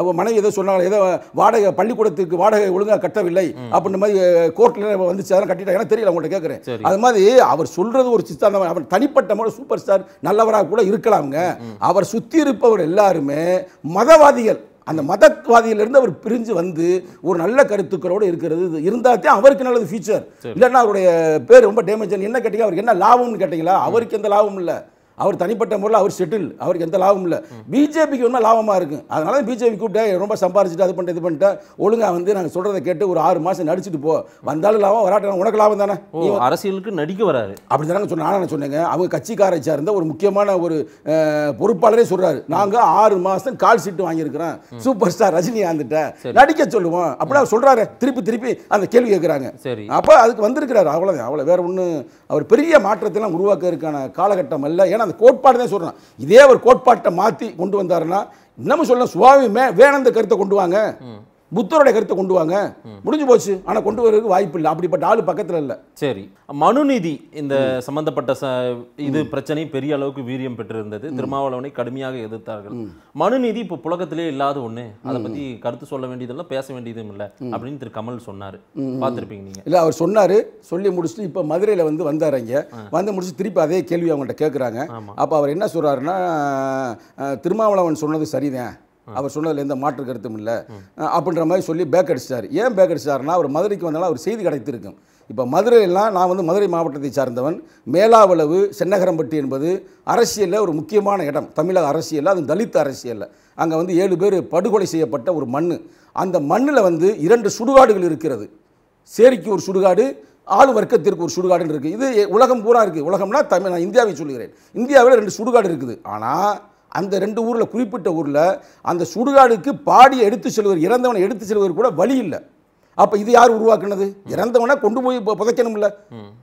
அவள் மனைவி எதை சொன்னாலும் ஏதோ வாடகை பள்ளிக்கூடத்துக்கு வாடகை ஒழுங்காக கட்டவில்லை அப்படின்ற மாதிரி கோர்ட்டில் வந்துச்சு அதெல்லாம் கட்டிட்டாங்கன்னா தெரியல அவங்கள்ட்ட கேட்குறேன் அது மாதிரி அவர் சொல்கிறது ஒரு சித்தாந்தம் அவர் தனிப்பட்ட முறை சூப்பர் ஸ்டார் நல்லவராக கூட இருக்கலாம்ங்க அவர் சுற்றி இருப்பவர் எல்லாருமே மதவாதிகள் அந்த மதவாதியிலிருந்து அவர் பிரிஞ்சு வந்து ஒரு நல்ல கருத்துக்களோடு இருக்கிறது இருந்தால் தான் அவருக்கு நல்லது ஃபியூச்சர் இல்லைன்னா அவருடைய பேர் ரொம்ப டேமேஜ் என்ன கேட்டீங்க அவருக்கு என்ன லாபம்னு கேட்டீங்களா அவருக்கு எந்த லாபம் இல்லை அவர் தனிப்பட்ட முறையில் அவர் செட்டில் அவருக்கு எந்த லாபம் இல்லை பிஜேபிக்கு ஒன்றும் லாபமாக இருக்கும் அதனால பிஜேபி கூப்பிட்டேன் ரொம்ப சம்பாரிச்சுட்டு அது பண்ணிட்டு இது பண்ணிட்டேன் ஒழுங்காக வந்து நாங்கள் சொல்கிறத கேட்டு ஒரு ஆறு மாதம் நடிச்சுட்டு போ வந்தாலும் லாபம் வராட்டும் உனக்கு லாபம் தானே அரசியலுக்கு நடிக்க வராரு அப்படி தானே சொன்ன நான் சொன்னேங்க அவங்க கட்சிக்காரை சார்ந்த ஒரு முக்கியமான ஒரு பொறுப்பாளரே சொல்கிறாரு நாங்கள் ஆறு மாதம் கால் சீட்டு வாங்கியிருக்கிறோம் சூப்பர் ஸ்டார் ஆந்துட்டேன் நடிக்க சொல்லுவோம் அப்படி அவர் சொல்கிறாரு திருப்பி திருப்பி அந்த கேள்வி கேட்குறாங்க சரி அப்போ அதுக்கு வந்திருக்கிறாரு அவ்வளோதான் அவ்வளோ வேற ஒன்றும் அவர் பெரிய மாற்றத்தெல்லாம் உருவாக்க இருக்கான காலகட்டம் அல்ல ஏன்னா அந்த கோட்பாடு தான் சொல்கிறேன் இதே ஒரு கோட்பாட்டை மாற்றி கொண்டு வந்தாருன்னா இன்னமும் சொல்ல சுவாமி மே வேணந்த கருத்தை கொண்டு வாங்க புத்தருடைய கருத்தை கொண்டு வாங்க முடிஞ்சு போச்சு ஆனால் கொண்டு வர்றதுக்கு வாய்ப்பு இல்லை அப்படிப்பட்ட ஆள் பக்கத்தில் இல்லை சரி மனுநீதி இந்த சம்பந்தப்பட்ட இது பிரச்சனை பெரிய அளவுக்கு வீரியம் பெற்றிருந்தது திருமாவளவனை கடுமையாக எதிர்த்தார்கள் மனுநீதி இப்போ புழக்கத்திலே இல்லாத ஒன்று அதை பற்றி கருத்து சொல்ல வேண்டியதெல்லாம் பேச வேண்டியதும் இல்லை அப்படின்னு திரு கமல் சொன்னார் பார்த்துருப்பீங்க நீங்கள் இல்லை அவர் சொன்னார் சொல்லி முடிச்சுட்டு இப்போ மதுரையில் வந்து வந்தார் இங்கே வந்து முடிச்சு திருப்பி அதே கேள்வி அவங்கள்ட்ட கேட்குறாங்க அப்போ அவர் என்ன சொல்கிறாருன்னா திருமாவளவன் சொன்னது சரிதான் அவர் சொன்னதில் எந்த மாற்று கருத்தும் இல்லை அப்படின்ற மாதிரி சொல்லி பேக் அடிச்சார் ஏன் பேக் அடிச்சார்னா அவர் மதுரைக்கு வந்தாலும் அவர் செய்தி கிடைத்திருக்கும் இப்போ மதுரையெல்லாம் நான் வந்து மதுரை மாவட்டத்தை சார்ந்தவன் மேலாவளவு சென்னகரம்பட்டி என்பது அரசியலில் ஒரு முக்கியமான இடம் தமிழக அரசியலில் அது தலித் அரசியலில் அங்கே வந்து ஏழு பேர் படுகொலை செய்யப்பட்ட ஒரு மண் அந்த மண்ணில் வந்து இரண்டு சுடுகாடுகள் இருக்கிறது சேரிக்கு ஒரு சுடுகாடு ஆளு வர்க்கத்திற்கு ஒரு சுடுகாடுன்னு இருக்குது இது உலகம் பூரா இருக்குது உலகம்னா தமிழ் நான் இந்தியாவை சொல்கிறேன் இந்தியாவில் ரெண்டு சுடுகாடு இருக்குது ஆனால் அந்த ரெண்டு ஊரில் குறிப்பிட்ட ஊரில் அந்த சுடுகாடுக்கு பாடியை எடுத்து செல்வர் இறந்தவனை எடுத்து செல்வது கூட வழி இல்லை அப்போ இது யார் உருவாக்குனது இறந்தவனா கொண்டு போய் புதைக்கணும்ல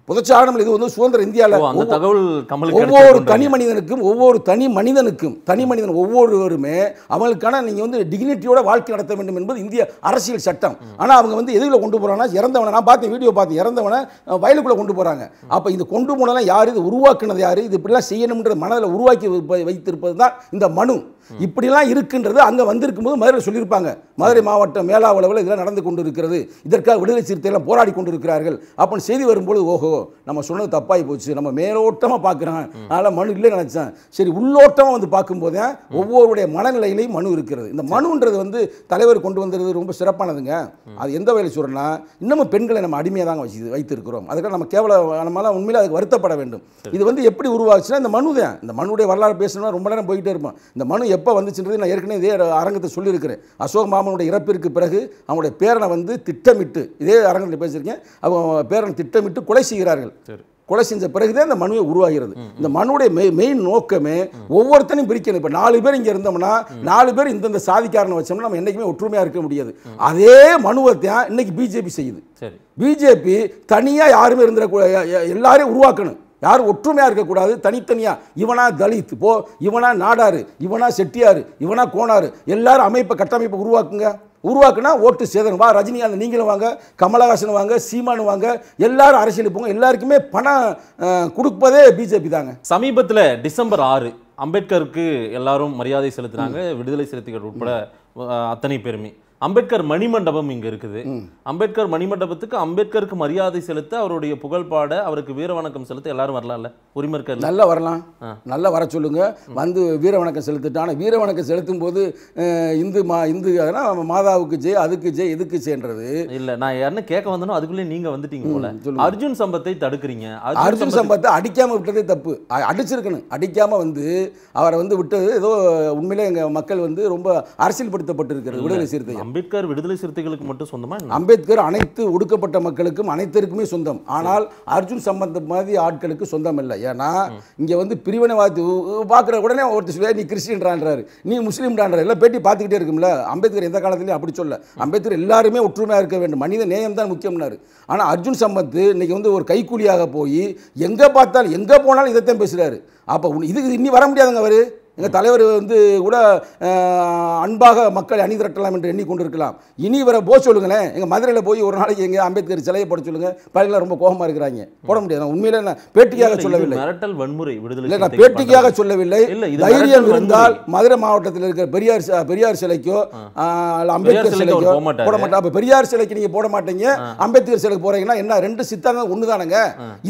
புதைச்சாகணும் இது வந்து சுதந்திர இந்தியாவில் ஒவ்வொரு தனி மனிதனுக்கும் ஒவ்வொரு தனி மனிதனுக்கும் தனி மனிதன் ஒவ்வொருவருமே அவங்களுக்கான நீங்கள் வந்து டிகினிட்டியோட வாழ்க்கை நடத்த வேண்டும் என்பது இந்திய அரசியல் சட்டம் ஆனால் அவங்க வந்து எதுவில் கொண்டு போகிறாங்கன்னா இறந்தவனை நான் பார்த்து வீடியோ பார்த்து இறந்தவனை வயலுக்குள்ளே கொண்டு போகிறாங்க அப்போ இது கொண்டு போனாலும் யார் இது உருவாக்குனது யார் இது இப்படிலாம் செய்யணும்ன்ற மனதில் உருவாக்கி வைத்திருப்பது தான் இந்த மனு இப்படிலாம் இருக்குன்றது அங்கே வந்திருக்கும் போது மதுரை சொல்லியிருப்பாங்க மதுரை மாவட்டம் மேலாவளவில் இதெல்லாம் நடந்து கொண்டு இருக்கிறது இதற்காக விடுதலை சிறுத்தைகள்லாம் போராடி கொண்டு இருக்கிறார்கள் அப்படின்னு செய்தி வரும்போது ஓஹோ நம்ம சொன்னது தப்பாகி போச்சு நம்ம மேலோட்டமாக பார்க்குறேன் அதனால் மனு இல்லை நினச்சேன் சரி உள்ளோட்டமாக வந்து பார்க்கும்போது ஒவ்வொருடைய மனநிலையிலையும் மனு இருக்கிறது இந்த மனுன்றது வந்து தலைவர் கொண்டு வந்தது ரொம்ப சிறப்பானதுங்க அது எந்த வகையில் சொல்கிறேன்னா இன்னமும் பெண்களை நம்ம அடிமையாக தாங்க வச்சு வைத்திருக்கிறோம் அதுக்காக நம்ம கேவல நம்மளால் உண்மையில் அதுக்கு வருத்தப்பட வேண்டும் இது வந்து எப்படி உருவாச்சுன்னா இந்த மனு தான் இந்த மனுடைய வரலாறு பேசணும்னா ரொம்ப நேரம் போயிட்டே இருப்போம் இந்த மனு எப்போ வந்துச்சுன்றது நான் ஏற்கனவே இதே அரங்கத்தை சொல்லியிருக்கிறேன் அசோக மாமனுடைய இறப்பிற்கு பிறகு அவனுடைய பேரனை வந்து திட்டமிட்டு இதே அரங்கத்தில் பேசியிருக்கேன் அவங்க பேரனை திட்டமிட்டு கொலை செய்கிறார்கள் கொலை செஞ்ச பிறகுதான் இந்த மனுவை உருவாகிறது இந்த மனுடைய மெய் மெயின் நோக்கமே ஒவ்வொருத்தனையும் பிரிக்கணும் இப்போ நாலு பேர் இங்கே இருந்தோம்னா நாலு பேர் இந்தந்த சாதிக்காரனை வச்சோம்னா நம்ம என்றைக்குமே ஒற்றுமையாக இருக்க முடியாது அதே மனுவை தான் இன்னைக்கு பிஜேபி செய்யுது பிஜேபி தனியாக யாருமே இருந்துடக்கூடாது எல்லாரையும் உருவாக்கணும் யார் ஒற்றுமையாக இருக்கக்கூடாது தனித்தனியாக இவனா தலித் போ இவனா நாடாரு இவனா செட்டியார் இவனா கோனாரு எல்லாரும் அமைப்பை கட்டமைப்பை உருவாக்குங்க உருவாக்குனா ஓட்டு சேதனம் வா ரஜினிகாந்த் நீங்களும் வாங்க கமலஹாசன் வாங்க சீமானு வாங்க எல்லாரும் அரசியல் போங்க எல்லாருக்குமே பணம் கொடுப்பதே பிஜேபி தாங்க சமீபத்தில் டிசம்பர் ஆறு அம்பேத்கருக்கு எல்லாரும் மரியாதை செலுத்தினாங்க விடுதலை சிறுத்தைகள் உட்பட அத்தனை பெருமை அம்பேத்கர் மணிமண்டபம் இங்கே இருக்குது அம்பேத்கர் மணிமண்டபத்துக்கு அம்பேத்கருக்கு மரியாதை செலுத்த அவருடைய புகழ்பாட அவருக்கு வீர வணக்கம் செலுத்த எல்லாரும் வரலாம்ல உரிமை இருக்க நல்லா வரலாம் நல்லா வர சொல்லுங்க வந்து வீர வணக்கம் செலுத்திட்டான் வீர வணக்கம் செலுத்தும் போது இந்து மா இந்து மாதாவுக்கு ஜெய் அதுக்கு ஜெய் எதுக்கு ஜெயன்றது இல்லை நான் யாருன்னு கேட்க வந்தனோ அதுக்குள்ளே நீங்கள் வந்துட்டீங்க போல அர்ஜுன் சம்பத்தை தடுக்கிறீங்க அர்ஜுன் சம்பத்தை அடிக்காமல் விட்டதே தப்பு அடிச்சிருக்கணும் அடிக்காமல் வந்து அவரை வந்து விட்டது ஏதோ உண்மையிலே எங்கள் மக்கள் வந்து ரொம்ப அரசியல்படுத்தப்பட்டிருக்கிறது விடுதலை சிறுத்தை அம்பேத்கர் விடுதலை சிறுத்தைகளுக்கு மட்டும் சொந்தமா அம்பேத்கர் அனைத்து ஒடுக்கப்பட்ட மக்களுக்கும் அனைத்திற்குமே சொந்தம் ஆனால் அர்ஜுன் சம்பந்த மாதிரி ஆட்களுக்கு சொந்தம் இல்லை ஏன்னா இங்கே வந்து பிரிவினைவாதி பார்க்குற உடனே ஒருத்தர் சொல்லுவார் நீ கிறிஸ்டின்றான்றாரு நீ முஸ்லீம்டான்றாரு எல்லாம் பேட்டி பார்த்துக்கிட்டே இருக்கும்ல அம்பேத்கர் எந்த காலத்துலையும் அப்படி சொல்ல அம்பேத்கர் எல்லாருமே ஒற்றுமையாக இருக்க வேண்டும் மனித நேயம் தான் முக்கியம்னாரு ஆனால் அர்ஜுன் சம்பத் இன்னைக்கு வந்து ஒரு கைக்கூலியாக போய் எங்கே பார்த்தாலும் எங்கே போனாலும் இதைத்தான் பேசுகிறாரு அப்போ இதுக்கு இன்னி வர முடியாதுங்க அவர் எங்கள் தலைவர் வந்து கூட அன்பாக மக்களை அணி திரட்டலாம் என்று எண்ணிக்கொண்டிருக்கலாம் இனி வர போக சொல்லுங்களேன் எங்கள் மதுரையில் போய் ஒரு நாளைக்கு எங்கள் அம்பேத்கர் சிலையை போட சொல்லுங்க பழங்கள ரொம்ப கோபமாக இருக்கிறாங்க போட முடியாது உண்மையில நான் பேட்டிக்காக சொல்லவில்லை மிரட்டல் வன்முறை விடுதலை இல்லை நான் பேட்டிக்காக சொல்லவில்லை தைரியம் இருந்தால் மதுரை மாவட்டத்தில் இருக்கிற பெரியார் பெரியார் சிலைக்கோ அம்பேத்கர் சிலைக்கோ போட மாட்டேன் அப்போ பெரியார் சிலைக்கு நீங்கள் போட மாட்டீங்க அம்பேத்கர் சிலைக்கு போறீங்கன்னா என்ன ரெண்டு சித்தாங்க ஒன்று தானுங்க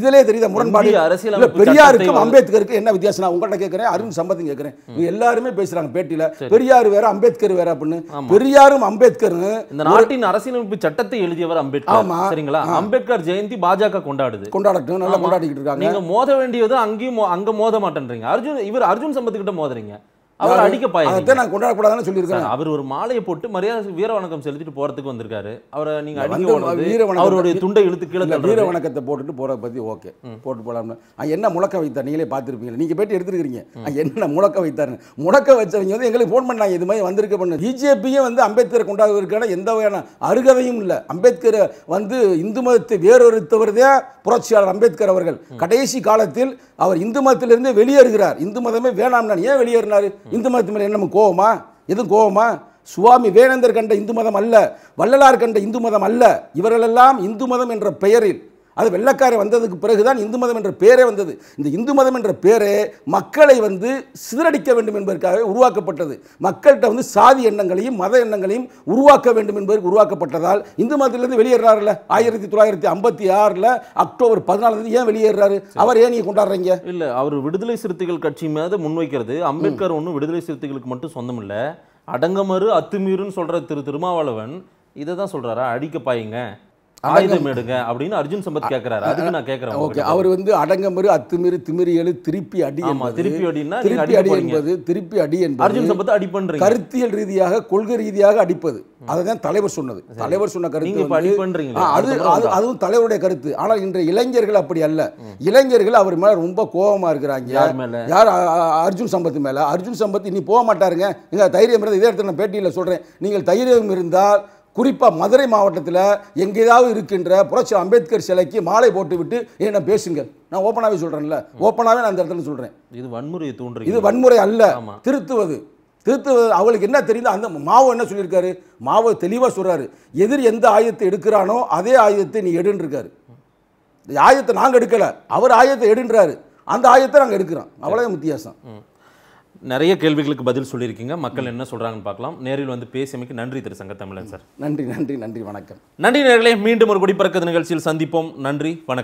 இதிலே தெரியுது முரண்பாடு அரசியல் பெரியாருக்கும் அம்பேத்கருக்கு என்ன வித்தியாசம் நான் உங்கள்கிட்ட கேட்குறேன் அருண் சம்பத்தும் கேட்குறேன் இவங்க எல்லாருமே பேசுறாங்க பேட்டியில பெரியார் வேற அம்பேத்கர் வேற அப்படின்னு பெரியாரும் அம்பேத்கரும் இந்த நாட்டின் அரசியலமைப்பு சட்டத்தை எழுதியவர் அம்பேத்கர் ஆமா சரிங்களா அம்பேத்கர் ஜெயந்தி பாஜக கொண்டாடுது கொண்டாடட்டும் நல்லா கொண்டாடிக்கிட்டு இருக்காங்க நீங்க மோத வேண்டியது அங்கேயும் அங்க மோத மாட்டேன்றீங்க அர்ஜுன் இவர் அர்ஜுன் சம்பத் கிட்ட மோதுறீங்க அவர் அடிக்க அதை நான் கொண்டாடக்கூடாதுன்னு சொல்லியிருக்கேன் அவர் ஒரு மாலையை போட்டு மரியாதை வீர வணக்கம் செலுத்திட்டு போறதுக்கு வந்திருக்காரு அவரை நீங்க அடிக்க வீர வணக்கம் அவருடைய துண்டை இழுத்து கீழே வீர வணக்கத்தை போட்டுட்டு போறத பத்தி ஓகே போட்டு போலாம்னு என்ன முழக்க வைத்தார் நீங்களே பார்த்துருப்பீங்க நீங்க போயிட்டு எடுத்துருக்கீங்க என்ன முழக்க வைத்தாருன்னு முழக்க வச்சவங்க வந்து எங்களுக்கு ஃபோன் பண்ணாங்க இது மாதிரி வந்திருக்க பண்ண பிஜேபியும் வந்து அம்பேத்கர் கொண்டாடுவதற்கான எந்த வகையான அருகதையும் இல்லை அம்பேத்கர் வந்து இந்து மதத்தை வேறொருத்தவர்தே புரட்சியாளர் அம்பேத்கர் அவர்கள் கடைசி காலத்தில் அவர் இந்து மதத்திலிருந்து வெளியேறுகிறார் இந்து மதமே வேணாம்னா ஏன் வெளியேறினார் இந்து மதத்து மேலே என்ன கோவமா எதுவும் கோவமா சுவாமி வேணந்தர் கண்ட இந்து மதம் அல்ல வள்ளலார் கண்ட இந்து மதம் அல்ல இவர்களெல்லாம் இந்து மதம் என்ற பெயரில் அது வெள்ளக்காரன் வந்ததுக்கு பிறகுதான் இந்து மதம் என்ற பேரே வந்தது இந்த இந்து மதம் என்ற பேரே மக்களை வந்து சிதறடிக்க வேண்டும் என்பதற்காக உருவாக்கப்பட்டது மக்கள்கிட்ட வந்து சாதி எண்ணங்களையும் மத எண்ணங்களையும் உருவாக்க வேண்டும் என்பதற்கு உருவாக்கப்பட்டதால் இந்து மதத்திலிருந்து வெளியேறாருல ஆயிரத்தி தொள்ளாயிரத்தி ஐம்பத்தி ஆறில் அக்டோபர் பதினாலு ஏன் வெளியேறாரு அவர் ஏன் நீ கொண்டாடுறீங்க இல்லை அவர் விடுதலை சிறுத்தைகள் கட்சி மீது முன்வைக்கிறது அம்பேத்கர் ஒன்றும் விடுதலை சிறுத்தைகளுக்கு மட்டும் சொந்தம் இல்லை அடங்கமறு அத்துமீறுன்னு சொல்கிற திரு திருமாவளவன் இதை தான் சொல்கிறாரா அடிக்க பாயுங்க ஆயுதம் எடுங்க அப்படின்னு அர்ஜுன் சம்பத் கேட்கிறாரு அதுக்கு நான் கேட்கிறேன் ஓகே அவர் வந்து அடங்கமறு அத்துமீறி திமிரி எழு திருப்பி அடி திருப்பி அடினா திருப்பி அடி என்பது திருப்பி அடி என்பது அர்ஜுன் சம்பத் அடி பண்றீங்க கருத்தியல் ரீதியாக கொள்கை ரீதியாக அடிப்பது அதுதான் தலைவர் சொன்னது தலைவர் சொன்ன கருத்து அடி பண்றீங்க அது அதுவும் தலைவருடைய கருத்து ஆனால் இன்றைய இளைஞர்கள் அப்படி அல்ல இளைஞர்கள் அவர் மேல ரொம்ப கோபமா இருக்கிறாங்க யார் அர்ஜுன் சம்பத் மேல அர்ஜுன் சம்பத் இனி போக மாட்டாருங்க நீங்க தைரியம் இருந்தால் இதே இடத்துல நான் பேட்டியில் சொல்றேன் நீங்கள் தைரியம் இருந்தால் குறிப்பாக மதுரை மாவட்டத்தில் எங்கேயாவது இருக்கின்ற புரட்சி அம்பேத்கர் சிலைக்கு மாலை போட்டுவிட்டு என்ன பேசுங்கள் நான் ஓப்பனாகவே சொல்கிறேன்ல ஓப்பனாகவே நான் இந்த இடத்துல சொல்கிறேன் இது வன்முறை தோன்று இது வன்முறை அல்ல திருத்துவது திருத்துவது அவளுக்கு என்ன தெரியுதோ அந்த மாவு என்ன சொல்லியிருக்காரு மாவு தெளிவாக சொல்கிறாரு எதிர் எந்த ஆயுதத்தை எடுக்கிறானோ அதே ஆயுதத்தை நீ எடுன்றிருக்காரு ஆயத்தை நாங்கள் எடுக்கலை அவர் ஆயத்தை எடுன்றாரு அந்த ஆயத்தை நாங்கள் எடுக்கிறோம் அவ்வளோதான் வித்தியாசம் நிறைய கேள்விகளுக்கு பதில் சொல்லியிருக்கீங்க மக்கள் என்ன சொல்கிறாங்கன்னு பார்க்கலாம் நேரில் வந்து பேசியமைக்கு நன்றி திரு சங்க தமிழன் சார் நன்றி நன்றி நன்றி வணக்கம் நன்றி நேர்களே மீண்டும் ஒரு குடிப்பறக்கிறது நிகழ்ச்சியில் சந்திப்போம் நன்றி வணக்கம்